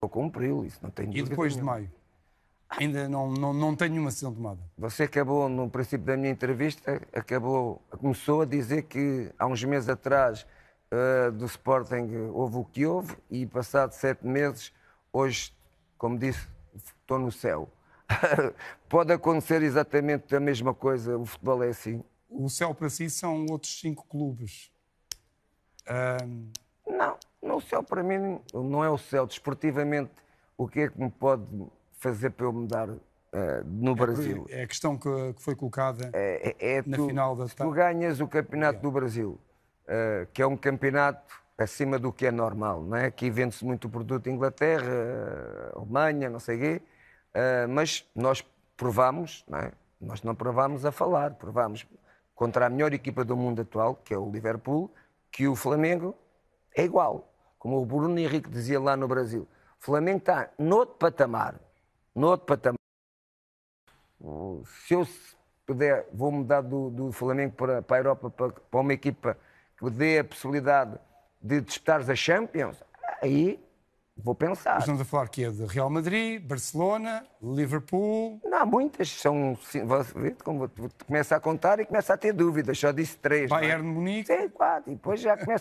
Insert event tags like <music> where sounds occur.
Vou cumpri-lo, isso não tenho dúvida. E depois nenhuma. de maio? Ainda não, não, não tenho nenhuma decisão tomada. Você acabou, no princípio da minha entrevista, acabou, começou a dizer que há uns meses atrás uh, do Sporting houve o que houve e passados sete meses, hoje, como disse, estou no céu. <laughs> Pode acontecer exatamente a mesma coisa, o futebol é assim. O céu para si são outros cinco clubes. Não, o céu para mim não é o céu. Desportivamente, o que é que me pode fazer para eu me dar uh, eh, no é Brasil? Que, é a questão que, que foi colocada é, é, é na tu, final da tarde. Tu ganhas o Campeonato do Brasil, uh, que é um campeonato acima do que é normal, não é? Aqui vende-se muito produto Inglaterra, Alemanha, não sei o quê, uh, mas nós provamos, não é? Nós não provámos a falar, provámos contra a melhor equipa do mundo atual, que é o Liverpool, que o Flamengo é igual como o Bruno Henrique dizia lá no Brasil, o Flamengo está noutro patamar. Noutro patamar. Se eu puder, vou mudar do, do Flamengo para, para a Europa, para, para uma equipa que dê a possibilidade de disputar a Champions, aí vou pensar. Estamos a falar que é de Real Madrid, Barcelona, Liverpool. Não, muitas são. Sim, começa a contar e começa a ter dúvidas. Só disse três. É? Bayern de é? Munique. Sim, quatro. E depois já começa.